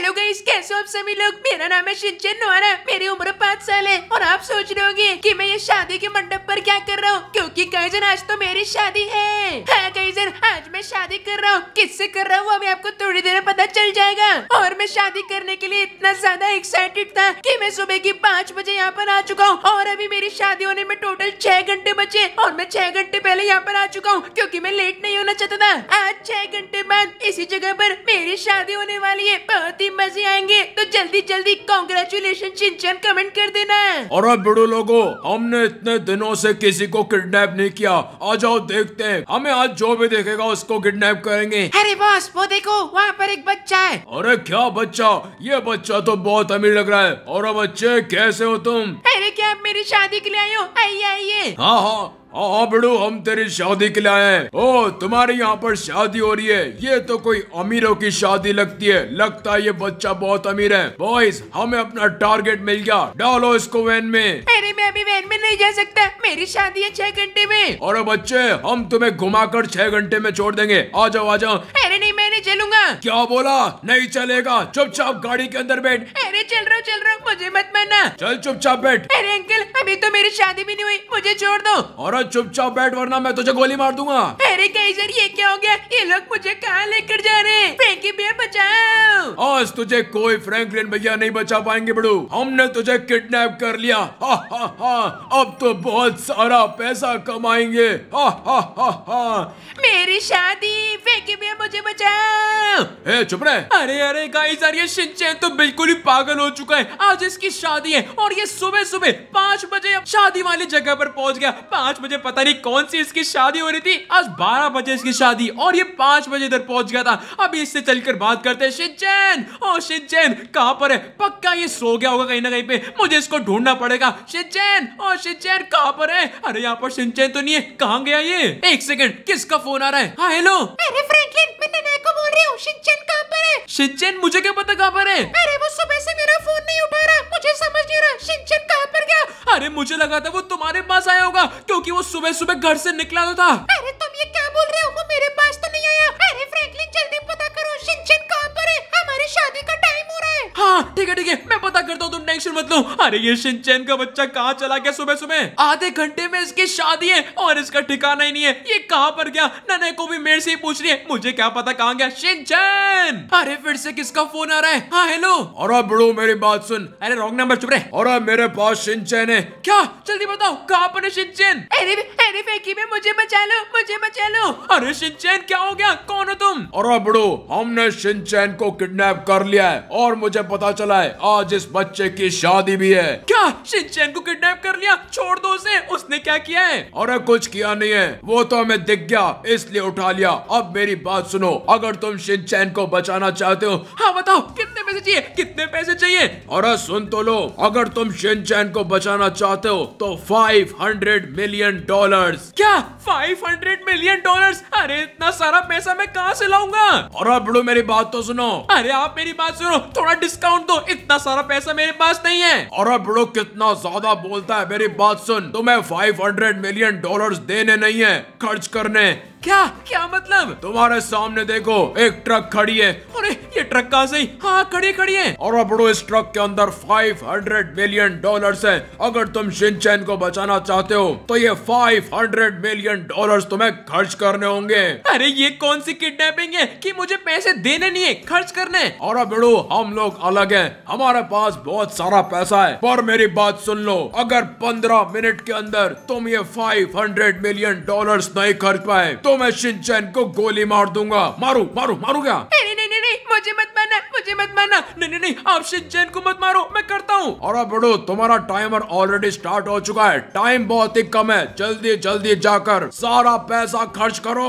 Hello guys कैसे हो आप सभी लोग मेरा नाम है शिंचन नोहरा मेरी उम्र पाँच साल है और आप सोच रहे होंगे कि मैं ये शादी के मंडप पर क्या कर रहा हूँ क्योंकि गाइजन आज तो मेरी शादी है हाँ गाइजन आज मैं शादी कर रहा हूँ किससे कर रहा हूँ अभी आपको थोड़ी देर में पता चल जाएगा और मैं शादी करने के लिए इतना ज्यादा एक्साइटेड था की मैं सुबह की पाँच बजे यहाँ पर आ चुका हूँ और अभी मेरी शादी होने में टोटल छह घंटे बचे और मैं छह घंटे पहले यहाँ पर आ चुका हूँ क्यूँकी मैं लेट नहीं होना चाहता था आज छह घंटे बाद इसी जगह पर मेरी शादी होने वाली है बहुत ही मजे आएंगे तो जल्दी जल्दी कॉन्ग्रेचुलेशन चिंचन कमेंट कर देना है और बड़ो लोगो हमने इतने दिनों से किसी को किडनैप नहीं किया आ जाओ देखते हैं हमें आज जो भी देखेगा उसको किडनैप करेंगे अरे बॉस वो देखो वहाँ पर एक बच्चा है अरे क्या बच्चा ये बच्चा तो बहुत अमीर लग रहा है और बच्चे कैसे हो तुम अरे क्या आप मेरी शादी के लिए आये हो आइए आइए हाँ, हाँ हाँ हाँ बड़ू हम तेरी शादी के लिए आए ओ तुम्हारे यहाँ पर शादी हो रही है ये तो कोई अमीरों की शादी लगती है लगता है ये बच्चा बहुत अमीर है हैं बॉयज हमें अपना टारगेट मिल गया डालो इसको वैन में अरे मैं अभी वैन में नहीं जा सकता मेरी शादी है छह घंटे में और बच्चे हम तुम्हें घुमा कर छह घंटे में छोड़ देंगे आ जाओ आ जाओ अरे नहीं नहीं चलूंगा क्या बोला नहीं चलेगा चुपचाप गाड़ी के अंदर बैठ अरे चल रहा चल रहा मुझे मत मानना चल चुपचाप बैठ अरे अंकल अभी तो मेरी शादी भी नहीं हुई मुझे छोड़ दो और चुपचाप बैठ वरना मैं तुझे गोली मार दूंगा अरे कैसर ये क्या हो गया ये लोग मुझे कहाँ लेकर जा रहे हैं फ्रेंकी भैया बचाओ आज तुझे कोई फ्रैंकलिन भैया नहीं बचा पाएंगे बड़ू हमने तुझे किडनैप कर लिया हा, हा, हा, अब तो बहुत सारा पैसा कमाएंगे हा, हा, हा, हा। मेरी शादी फेंकी भैया मुझे बचाओ ए, चुप रहे अरे अरे गाइस यार ये शिनचैन तो बिल्कुल ही पागल हो चुका है आज इसकी शादी है और ये सुबह सुबह पांच बजे शादी वाली जगह पर पहुंच गया पांच बजे पता नहीं कौन सी इसकी शादी हो रही थी आज बारह बजे इसकी शादी और ये पांच बजे इधर पहुंच गया था अभी इससे चलकर बात करते हैं शिनचैन ओ शिनचैन कहाँ पर है पक्का ये सो गया होगा कहीं ना कहीं पे मुझे इसको ढूंढना पड़ेगा शिनचैन ओ शिनचैन कहाँ पर है अरे यहाँ पर शिनचैन तो नहीं है कहाँ गया ये एक सेकेंड किसका फोन आ रहा है हाँ हेलो अरे फ्रैंकलिन मैंने शिंचन कहाँ पर है शिंचन मुझे क्या पता कहाँ पर है अरे वो सुबह से मेरा फोन नहीं उठा रहा मुझे समझ नहीं रहा शिंचन कहाँ पर गया अरे मुझे लगा था वो तुम्हारे पास आया होगा क्योंकि वो सुबह सुबह घर से निकला तो था अरे तुम ये क्या बोल रहे हो वो मेरे पास तो नहीं आया अरे फ्रैंकलिन जल्दी पता करो शिंचन हमारी शादी का टाइम हो रहा है हाँ ठीक है ठीक है मैं पता करता हूँ तुम टेंशन मत लो अरे ये शिनचैन का बच्चा कहाँ चला गया सुबह सुबह आधे घंटे में इसकी शादी है और इसका ठिकाना ही नहीं है ये कहाँ पर गया नने को भी मेरे से ही पूछ रही है मुझे क्या पता कहाँ गया शिनचैन अरे फिर से किसका फोन आ रहा है हाँ हेलो और बड़ो मेरी बात सुन अरे रॉन्ग नंबर चुप रहे और मेरे पास शिनचैन है क्या जल्दी बताओ कहाँ पर है शिनचैन अरे फेंकी में मुझे बचा लो मुझे बचा लो अरे शिनचैन क्या हो गया कौन हो तुम और बड़ो हमने शिनचैन को किडनैप किडनैप कर लिया है और मुझे पता चला है आज इस बच्चे की शादी भी है क्या शिनचैन को किडनैप कर लिया छोड़ दो उसे उसने क्या किया है अरे कुछ किया नहीं है वो तो हमें दिख गया इसलिए उठा लिया अब मेरी बात सुनो अगर तुम शिनचैन को बचाना चाहते हो हाँ बताओ कितने पैसे चाहिए कितने पैसे चाहिए अरे सुन तो लो अगर तुम शिनचैन को बचाना चाहते हो तो फाइव हंड्रेड मिलियन डॉलर क्या फाइव हंड्रेड मिलियन डॉलर अरे इतना सारा पैसा मैं कहाँ से लाऊंगा और बड़ो मेरी बात तो सुनो अरे आप मेरी बात सुनो थोड़ा डिस्काउंट दो इतना सारा पैसा मेरे पास नहीं है और बड़ो कितना ज्यादा बोलता है मेरी बात सुन तुम्हें तो 500 मिलियन डॉलर्स देने नहीं है खर्च करने क्या क्या मतलब तुम्हारे सामने देखो एक ट्रक खड़ी है अरे ये ट्रक कहा से हाँ खड़ी खड़ी है और अब इस ट्रक के अंदर 500 मिलियन डॉलर्स है अगर तुम शिनचैन को बचाना चाहते हो तो ये 500 मिलियन डॉलर्स तुम्हें खर्च करने होंगे अरे ये कौन सी किडनैपिंग है कि मुझे पैसे देने नहीं है खर्च करने और अब हम लोग अलग है हमारे पास बहुत सारा पैसा है पर मेरी बात सुन लो अगर पंद्रह मिनट के अंदर तुम ये फाइव हंड्रेड मिलियन डॉलर नहीं खर्च पाए तो तो मैं शिनचैन को गोली मार दूंगा मारू मारू मारू क्या मुझे मत मारना मुझे मत मारना नहीं नहीं नहीं आप शिनचैन को मत मारो मैं करता हूँ अरे बड़ो तुम्हारा टाइमर ऑलरेडी स्टार्ट हो चुका है टाइम बहुत ही कम है जल्दी जल्दी जाकर सारा पैसा खर्च करो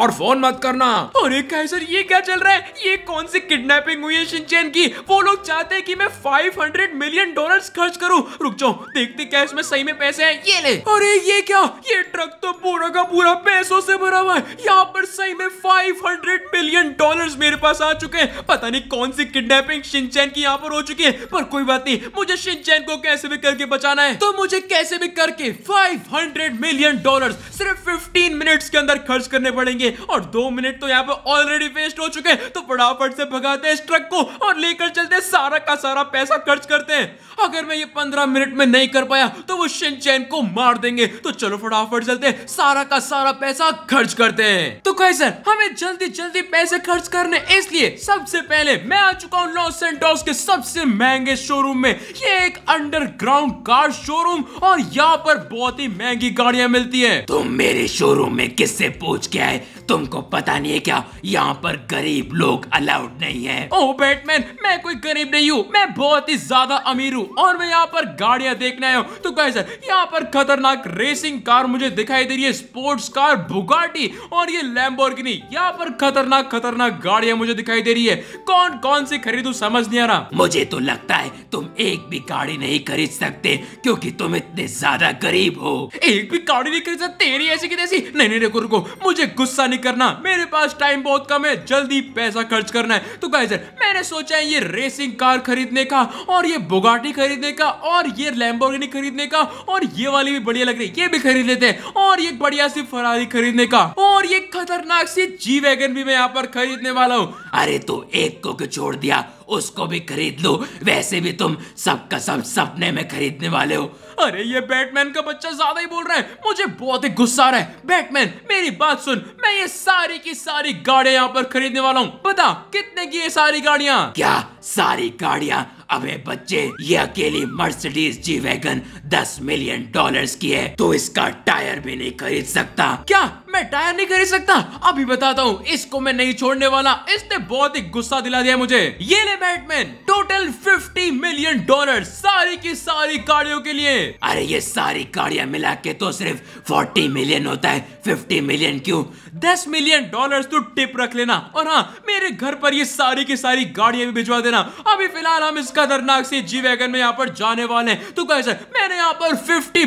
और फोन मत करना अरे कैसर ये क्या चल रहा है ये कौन सी किडनेपिंग हुई है शिनचैन की वो लोग चाहते है की मैं 500 मिलियन डॉलर खर्च करूँ रुक जाओ देखते क्या इसमें सही में पैसे है ये ले अरे ये क्या ये ट्रक तो पूरा का पूरा पैसों से भरा हुआ है यहाँ पर सही में 500 मिलियन डॉलर मेरे पास आ चुके चुके हैं पता नहीं कौन सी किडनेपिंग शिनचैन की यहाँ पर हो चुकी है पर कोई बात नहीं मुझे शिनचैन को कैसे भी करके बचाना है तो मुझे कैसे भी करके 500 मिलियन डॉलर सिर्फ 15 मिनट्स के अंदर खर्च करने पड़ेंगे और दो मिनट तो यहाँ पे ऑलरेडी वेस्ट हो चुके हैं तो फटाफट से भगाते हैं ट्रक को और लेकर चलते सारा का सारा पैसा खर्च करते हैं अगर मैं ये पंद्रह मिनट में नहीं कर पाया तो वो शिनचैन को मार देंगे तो चलो फटाफट चलते सारा का सारा पैसा खर्च करते हैं तो कैसे हमें जल्दी जल्दी पैसे खर्च करने इसलिए सबसे पहले मैं आ चुका हूँ लॉस सेंटोस के सबसे महंगे शोरूम में ये एक अंडरग्राउंड कार शोरूम और यहाँ पर बहुत ही महंगी गाड़ियाँ मिलती है तुम मेरे शोरूम में किससे पूछ के आए तुमको पता नहीं है क्या यहाँ पर गरीब लोग अलाउड नहीं है ओ बैटमैन मैं कोई गरीब नहीं हूँ मैं बहुत ही ज्यादा अमीर हूँ और मैं यहाँ पर गाड़िया देखने आया हूँ तो कैसे यहाँ पर खतरनाक रेसिंग कार मुझे दिखाई दे रही है स्पोर्ट्स कार बुगाटी और ये लैम्बोर्गिनी यहाँ पर खतरनाक खतरनाक गाड़िया मुझे दिखाई दे रही है कौन कौन सी खरीदू समझ नहीं आ रहा मुझे तो लगता है तुम एक भी गाड़ी नहीं खरीद सकते क्योंकि तुम इतने ज्यादा गरीब हो एक भी गाड़ी नहीं खरीद सकते ऐसी की नहीं रुको रुको मुझे गुस्सा नहीं शादी करना मेरे पास टाइम बहुत कम है जल्दी पैसा खर्च करना है तो गाइजर मैंने सोचा है ये रेसिंग कार खरीदने का और ये बुगाटी खरीदने का और ये लैम्बोर्गिनी खरीदने का और ये वाली भी बढ़िया लग रही है ये भी खरीद लेते हैं और ये बढ़िया सी फरारी खरीदने का और ये खतरनाक सी जी वैगन भी मैं यहाँ पर खरीदने वाला हूँ अरे तो एक को छोड़ दिया उसको भी खरीद लो वैसे भी तुम सबका सब सपने में खरीदने वाले हो अरे ये बैटमैन का बच्चा ज्यादा ही बोल रहा है मुझे बहुत ही गुस्सा आ रहा है बैटमैन मेरी बात सुन मैं ये सारी की सारी गाड़िया यहाँ पर खरीदने वाला हूँ बता कितने की ये सारी गाड़िया क्या सारी गाड़िया अबे बच्चे ये अकेली मर्सिडीज जी वैगन दस मिलियन डॉलर्स की है तो इसका टायर भी नहीं खरीद सकता क्या मैं टायर नहीं खरीद सकता अभी बताता हूँ इसको मैं नहीं छोड़ने वाला इसने बहुत ही गुस्सा दिला दिया मुझे ये ले Batman total fifty million dollar सारी की सारी गाड़ियों के लिए अरे ये सारी गाड़िया मिला के तो सिर्फ फोर्टी मिलियन होता है फिफ्टी मिलियन क्यूँ दस मिलियन डॉलर तो टिप रख लेना और हाँ मेरे घर पर ये सारी की सारी गाड़िया भी भिजवा देना अभी फिलहाल हम इस खतरनाक से जी वैगन में यहाँ पर जाने वाले हैं तो कैसे मैंने मैंने यहाँ पर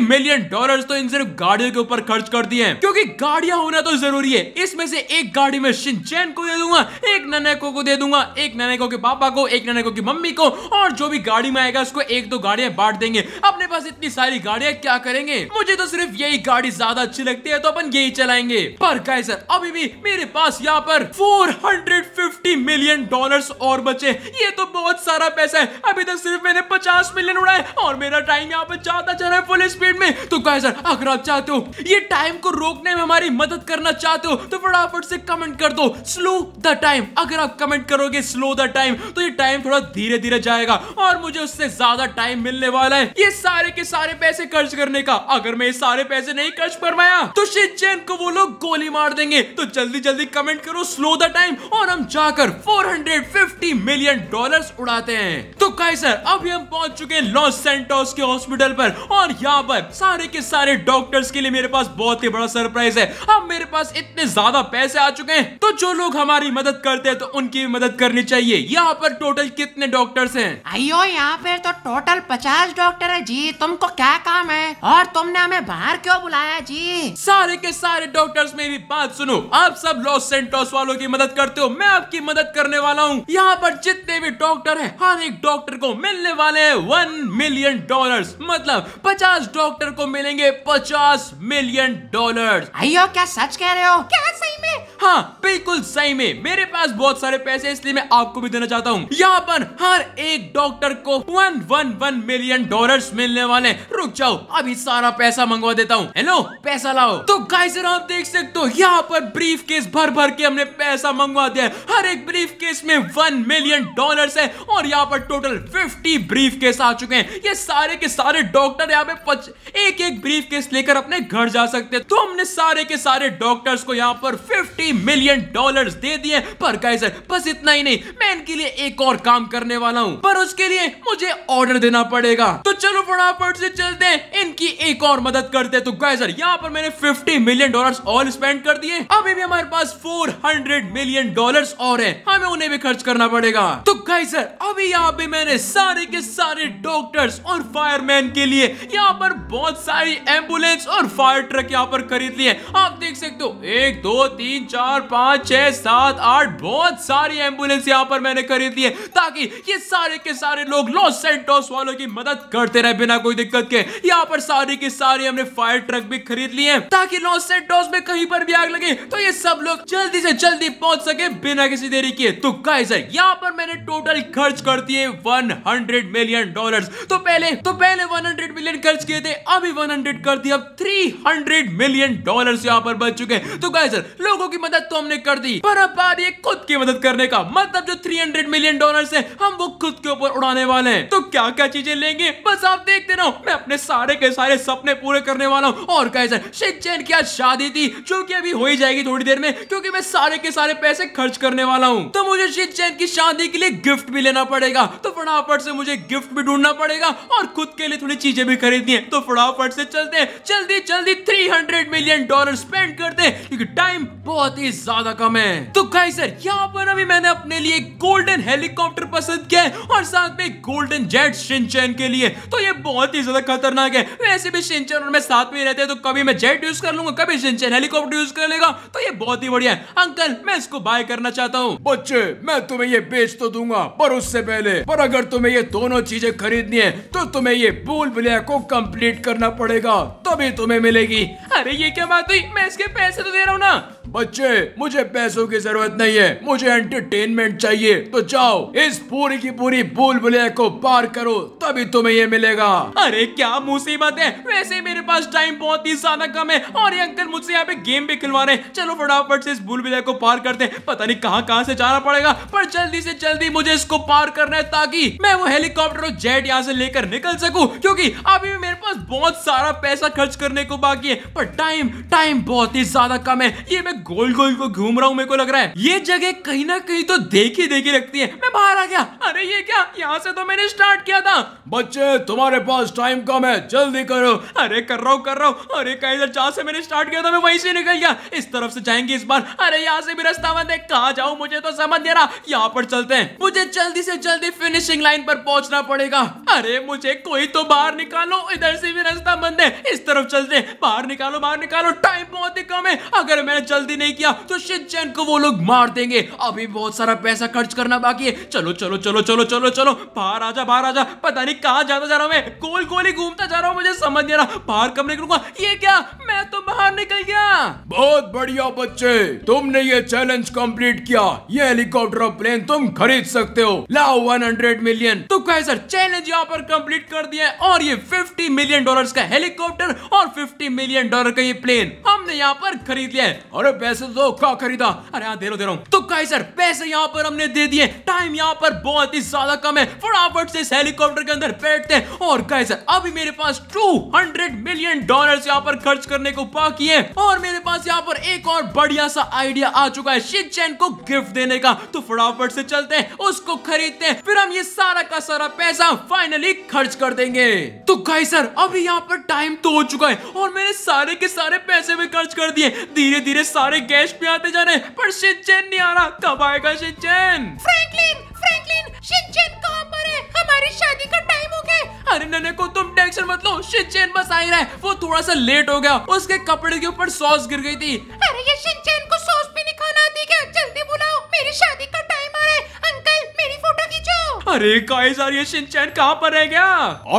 50 मिलियन डॉलर्स तो इन सिर्फ गाड़ियों के ऊपर खर्च कर दिए हैं क्योंकि गाड़ियां होना तो जरूरी है इसमें से एक गाड़ी में शिनचैन को दे दूंगा एक ननेको को दे दूंगा एक ननेको के पापा को एक ननेको की मम्मी को और जो भी गाड़ी में आएगा उसको एक दो गाड़ियां बांट देंगे अपने पास इतनी सारी गाड़ियां क्या करेंगे मुझे तो सिर्फ यही गाड़ी ज्यादा अच्छी लगती है तो अपन यही चलाएंगे पर गाय सर अभी भी मेरे पास यहाँ पर 450 मिलियन डॉलर और बचे ये तो बहुत सारा पैसा है अभी तक तो सिर्फ मैंने पचास मिलियन उड़ाए और मेरा टाइम यहाँ पर चार ज्यादा चल रहा है फुल स्पीड में तो गाइस अगर आप चाहते हो ये टाइम को रोकने में हमारी मदद करना चाहते हो तो फटाफट से कमेंट कर दो स्लो द टाइम अगर आप कमेंट करोगे स्लो द टाइम तो ये टाइम थोड़ा धीरे धीरे जाएगा और मुझे उससे ज्यादा टाइम मिलने वाला है ये सारे के सारे पैसे खर्च करने का अगर मैं ये सारे पैसे नहीं खर्च कर पाया तो शिजेन को वो लोग गोली मार देंगे तो जल्दी जल्दी कमेंट करो स्लो द टाइम और हम जाकर 450 मिलियन डॉलर्स उड़ाते हैं तो गाइस अभी हम पहुंच चुके हैं लॉस सेंटोस के हॉस्पिटल पर पर और यहाँ पर सारे के सारे डॉक्टर्स के लिए मेरे पास बहुत ही बड़ा सरप्राइज है अब मेरे पास इतने ज्यादा पैसे आ चुके हैं तो जो लोग हमारी मदद करते हैं तो उनकी भी मदद करनी चाहिए यहाँ पर टोटल कितने डॉक्टर्स हैं अयो यहाँ पे तो टोटल पचास डॉक्टर है जी तुमको क्या काम है और तुमने हमें बाहर क्यों बुलाया जी सारे के सारे डॉक्टर्स मेरी बात सुनो आप सब लॉस सेंटोस वालों की मदद करते हो मैं आपकी मदद करने वाला हूँ यहाँ पर जितने भी डॉक्टर है हर एक डॉक्टर को मिलने वाले हैं वन मिलियन डॉलर मतलब 50 डॉक्टर को मिलेंगे 50 मिलियन डॉलर्स अयो क्या सच कह रहे हो क्या सही में हाँ बिल्कुल सही में मेरे पास बहुत सारे पैसे इसलिए मैं आपको भी देना चाहता हूँ यहाँ पर हर एक डॉक्टर को one one one million dollars मिलने वाले रुक जाओ अभी सारा पैसा मंगवा देता हूँ हेलो पैसा लाओ तो गाइस आप देख सकते हो यहाँ पर ब्रीफ केस भर भर के हमने पैसा मंगवा दिया हर एक ब्रीफ केस में वन मिलियन डॉलर है और यहाँ पर टोटल फिफ्टी ब्रीफ केस आ चुके हैं ये सारे के सारे डॉक्टर डॉक्टर यहाँ पे एक एक ब्रीफ केस लेकर अपने घर जा सकते तो हमने सारे के सारे डॉक्टर्स को यहाँ पर 50 मिलियन डॉलर्स दे दिए पर गाइस बस इतना ही नहीं मैं इनके लिए एक और काम करने वाला हूँ पर उसके लिए मुझे ऑर्डर देना पड़ेगा तो चलो फटाफट से चलते हैं इनकी एक और मदद करते हैं तो गाय सर यहाँ पर मैंने 50 मिलियन डॉलर्स ऑल स्पेंड कर दिए अभी भी हमारे पास 400 मिलियन डॉलर्स और हैं हमें उन्हें भी खर्च करना पड़ेगा तो गाय सर अभी यहाँ पे मैंने सारे के सारे डॉक्टर्स और फायरमैन के लिए यहाँ पर बहुत सारी एम्बुलेंस और फायर ट्रक यहाँ पर खरीद लिए आप देख सकते हो एक दो तीन चार पाँच छह सात आठ बहुत सारी एम्बुलेंस यहाँ पर मैंने खरीद लिए ताकि ये सारे के सारे लोग लॉस सेंटोस वालों की मदद करते रहे बिना कोई दिक्कत के यहाँ पर सारी की सारी हमने फायर ट्रक भी खरीद लिए ताकि लॉस सेंटोस में कहीं पर भी आग लगे तो ये सब लोग जल्दी से जल्दी पहुंच सके बिना किसी देरी के तो कैसे यहाँ पर मैंने टोटल खर्च कर दिए 100 मिलियन डॉलर्स तो पहले तो पहले 100 मिलियन खर्च किए थे अभी 100 कर दिया अब 300 मिलियन डॉलर्स यहाँ पर बच चुके हैं तो कैसे लोगों की मदद तो हमने कर दी पर अब बार ये खुद की मदद करने का मतलब जो 300 मिलियन डॉलर्स है हम वो खुद के ऊपर उड़ाने वाले हैं तो क्या क्या चीजें लेंगे बस आप देखते रहो मैं अपने सारे के सारे सपने पूरे करने वाला हूँ और कैसे शिकचैन की शादी थी जो की अभी हो ही जाएगी थोड़ी देर में क्यूँकी मैं सारे के सारे पैसे खर्च करने वाला हूँ तो मुझे शिकचैन की शादी के लिए गिफ्ट भी लेना पड़ेगा तो फटाफट से मुझे गिफ्ट भी ढूंढना पड़ेगा और खुद के लिए थोड़ी चीजें भी खरीदनी है तो फटाफट से चलते हैं जल्दी जल्दी थ्री मिलियन डॉलर स्पेंड करते हैं क्योंकि टाइम बहुत ही ज्यादा कम है तो गाइस सर यहाँ पर अभी मैंने अपने लिए गोल्डन हेलीकॉप्टर पसंद किया है और साथ में गोल्डन जेट सिंचन के लिए तो ये बहुत ही ज्यादा खतरनाक है वैसे भी सिंचन और मैं साथ में रहते हैं तो कभी मैं जेट यूज कर लूंगा कभी सिंचन हेलीकॉप्टर यूज कर लेगा तो ये बहुत ही बढ़िया है अंकल मैं इसको बाय करना चाहता हूँ बच्चे मैं तुम्हें ये बेच तो दूंगा पर उससे पहले पर अगर तुम्हें ये दोनों चीजें खरीदनी है तो तुम्हें ये भूल भुलिया को कम्प्लीट करना पड़ेगा तभी तुम्हें मिलेगी अरे ये क्या बात हुई मैं इसके पैसे तो दे रहा हूँ ना बच्चे मुझे पैसों की जरूरत नहीं है मुझे एंटरटेनमेंट चाहिए तो जाओ इस पूरी की पूरी भूल भुलिया को पार करो तभी तुम्हें ये मिलेगा गया अरे क्या मुसीबत है वैसे मेरे पास टाइम बहुत ही ज्यादा कम है और ये अंकल मुझसे यहाँ पे गेम भी खिलवा रहे हैं चलो फटाफट से इस भूल विलय को पार करते हैं पता नहीं कहाँ कहाँ से जाना पड़ेगा पर जल्दी से जल्दी मुझे इसको पार करना है ताकि मैं वो हेलीकॉप्टर और जेट यहाँ से लेकर निकल सकूँ क्योंकि अभी मेरे पास बहुत सारा पैसा खर्च करने को बाकी है पर टाइम टाइम बहुत ही ज्यादा कम है ये मैं गोल गोल को घूम रहा हूँ मेरे को लग रहा है ये जगह कहीं ना कहीं तो देखी देखी रखती है मैं बाहर आ गया अरे ये क्या यहाँ से तो मैंने स्टार्ट किया था बच्चे तुम्हारे हमारे पास टाइम कम है जल्दी करो अरे कर रहा हूँ कर रहा हूँ अरे कहीं जहाँ से मैंने स्टार्ट किया था मैं वहीं से निकल गया इस तरफ से जाएंगे इस बार अरे यहाँ से भी रास्ता बंद है कहाँ जाऊँ मुझे तो समझ नहीं रहा यहाँ पर चलते हैं मुझे जल्दी से जल्दी फिनिशिंग लाइन पर पहुंचना पड़ेगा अरे मुझे कोई तो बाहर निकालो इधर से भी रास्ता बंद है इस तरफ चलते बाहर निकालो बाहर निकालो टाइम बहुत ही कम है अगर मैंने जल्दी नहीं किया तो शिनचैन को वो लोग मार देंगे अभी बहुत सारा पैसा खर्च करना बाकी है चलो चलो चलो चलो चलो चलो बाहर आजा बाहर आजा पता नहीं कहाँ जाता जा रहा हूँ मैं मैं गोल गोल ही घूमता जा रहा हूँ मुझे समझ नहीं रहा बाहर कमरे करूंगा ये क्या मैं तो बाहर निकल गया बहुत बढ़िया बच्चे तुमने ये चैलेंज कंप्लीट किया ये हेलीकॉप्टर और प्लेन तुम खरीद सकते हो लाओ 100 मिलियन तो कहे सर चैलेंज यहाँ पर कंप्लीट कर दिया है और ये 50 मिलियन डॉलर्स का हेलीकॉप्टर और 50 मिलियन डॉलर का ये प्लेन हमने यहाँ पर खरीद लिया है अरे पैसे तो क्या खरीदा अरे यहाँ दे रो दे रहा हूँ तो कहे सर पैसे यहाँ पर हमने दे दिए टाइम यहाँ पर बहुत ही ज्यादा कम है फटाफट से इस हेलीकॉप्टर के अंदर बैठते हैं और गाइस अभी मेरे पास 200 मिलियन डॉलर्स यहाँ पर खर्च करने को बाकी है और मेरे पास यहाँ पर एक और बढ़िया सा आइडिया आ चुका है चैन को गिफ्ट देने का तो फटाफट से चलते हैं उसको खरीदते हैं फिर हम ये सारा का सारा पैसा फाइनली खर्च कर देंगे तो गाई सर अभी यहाँ पर टाइम तो हो चुका है और मैंने सारे के सारे पैसे भी खर्च कर दिए धीरे धीरे सारे गैस पे आते जा रहे हैं पर चैन नहीं आ रहा कब आएगा शिनचैन फ्रैंकलिन फ्रैंकलिन चैन कहाँ पर है हमारी शादी का टाइम हो गया अरे नने को तुम टेंशन मत लो शिनचैन बस आ ही रहा है वो थोड़ा सा लेट हो गया उसके कपड़े के ऊपर सॉस गिर गई थी अरे ये शिनचैन को सॉस भी नहीं खाना आती क्या जल्दी बुलाओ मेरी शादी का टाइम आ रहा है अंकल मेरी फोटो खींचो अरे गाइस यार ये शिनचैन कहाँ पर रह गया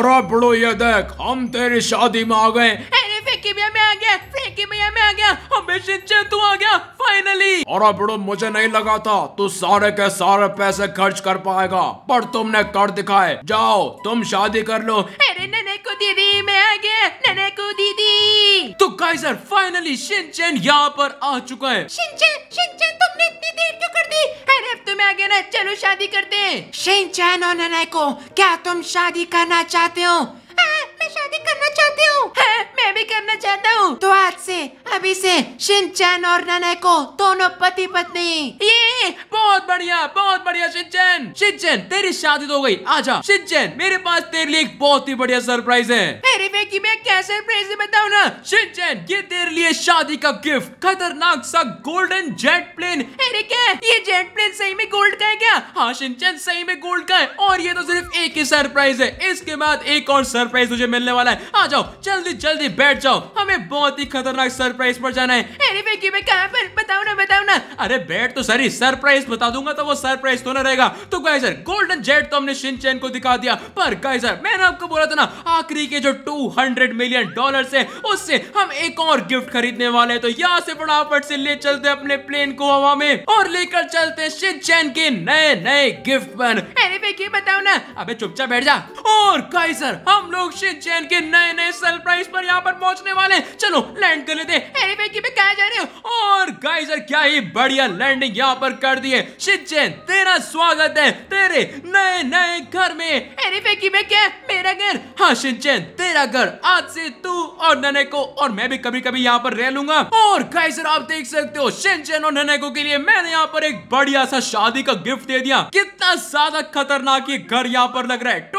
अरे बड़ो ये देख हम तेरी शादी में आ गए अरे फेकी भैया में आ गया फेकी भैया में आ गया हमें शिनचैन तू आ गया फाइनली और अब मुझे नहीं लगा था तू सारे के सारे पैसे खर्च कर पाएगा पर तुमने कर दिखाए जाओ तुम शादी कर लो अरे नने को दीदी मैं आ गया नने को दीदी तो काइजर फाइनली शिनचेन यहाँ पर आ चुका है शिनचेन शिनचेन तुमने इतनी देर क्यों कर दी अरे अब तुम्हें आ गया ना चलो शादी करते हैं शिनचेन और नने को क्या तुम शादी करना चाहते हो मैं भी करना चाहता हूँ तो आज से अभी से सिंचन और नने को दोनों पति पत्नी ये बहुत बढ़िया बहुत बढ़िया सिंचन सिंचन तेरी शादी तो हो गई आजा सिंचन मेरे पास तेरे लिए एक बहुत ही बढ़िया सरप्राइज है मेरे मैं मैं क्या सरप्राइज बताऊँ ना सिंचन ये तेरे लिए शादी का गिफ्ट खतरनाक सा गोल्डन जेट प्लेन अरे क्या ये जेट प्लेन सही में गोल्ड का है क्या हाँ सिंचन सही में गोल्ड का है और ये तो सिर्फ एक ही सरप्राइज है इसके बाद एक और सरप्राइज तुझे मिलने वाला है आ जाओ जल्दी जल्दी बैठ जाओ हमें बहुत ही खतरनाक सरप्राइज पर जाना है अरे विकी मैं कहां पर बताओ ना बताओ ना अरे बैठ तो सॉरी सरप्राइज बता दूंगा तो वो सरप्राइज तो ना रहेगा तो गाइस यार गोल्डन जेट तो हमने शिनचैन को दिखा दिया पर गाइस यार मैंने आपको बोला था ना आखिरी के जो 200 मिलियन डॉलर है उससे हम एक और गिफ्ट खरीदने वाले हैं तो यहाँ से फटाफट से ले चलते अपने प्लेन को हवा में और लेकर चलते हैं शिनचैन के नए नए गिफ्ट पर एक ही बताओ ना अबे चुपचाप बैठ जा और काई सर हम लोग शिनचैन के नए नए सरप्राइज पर यहाँ पर पहुंचने वाले चलो लैंड कर लेते अरे कहा जा रहे हो और काई सर क्या ही बढ़िया लैंडिंग यहाँ पर कर दिए है शिनचैन तेरा स्वागत है तेरे नए नए घर में अरे भाई में क्या मेरा घर हाँ शिनचैन तेरा घर आज से तू और नने को और मैं भी कभी कभी यहाँ पर रह लूंगा और गाइस आप देख सकते हो शिनचैन और नने को के लिए मैंने यहाँ पर एक बढ़िया सा शादी का गिफ्ट दे दिया कितना ज्यादा खतर खतरनाक ये घर यहां पर लग रहा है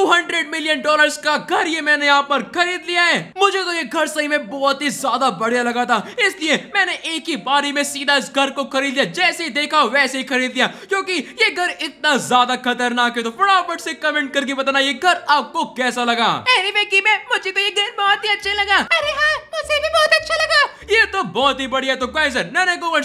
200 मिलियन डॉलर्स का घर ये मैंने यहाँ पर खरीद लिया है मुझे तो ये घर सही में बहुत ही ज्यादा बढ़िया लगा था इसलिए मैंने एक ही बारी में सीधा इस घर को खरीद लिया जैसे ही देखा वैसे ही खरीद लिया क्योंकि ये घर इतना ज्यादा खतरनाक है तो फटाफट से कमेंट करके बताना ये घर आपको कैसा लगा anyway, की मैं मुझे तो ये घर बहुत ही अच्छा लगा अरे हाँ मुझे भी बहुत अच्छा लगा ये तो बहुत ही बढ़िया तो कैसे नने को और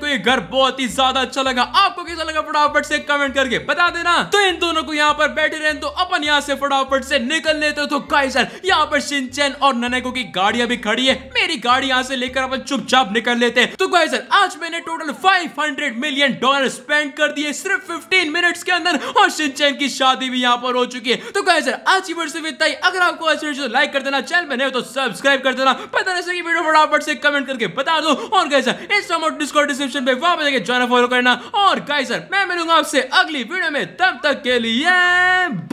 को ये घर बहुत ही ज्यादा अच्छा लगा आपको कैसा लगा फटाफट से कमेंट करके बता देना तो इन दोनों को यहाँ पर बैठे रहे तो अपन यहाँ से फटाफट से निकल लेते हो तो काइजर यहाँ पर सिंचन और ननेको की गाड़िया भी खड़ी है मेरी गाड़ी यहाँ से लेकर अपन चुपचाप निकल लेते हैं तो काइजर आज मैंने टोटल 500 मिलियन डॉलर स्पेंड कर दिए सिर्फ 15 मिनट्स के अंदर और सिंचन की शादी भी यहाँ पर हो चुकी है तो काइजर आज की वर्ष से इतना अगर आपको लाइक कर देना चैनल बने तो सब्सक्राइब कर देना पता नहीं सकी वीडियो फटाफट से कमेंट करके बता दो और गाइजर इंस्टाम और डिस्कॉर्ड डिस्क्रिप्शन पे वहां पर जाके ज्वाइन फॉलो करना और गाइजर मैं मिलूंगा आपसे अगली वीडियो में तब तक के लिए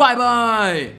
बाय बाय why?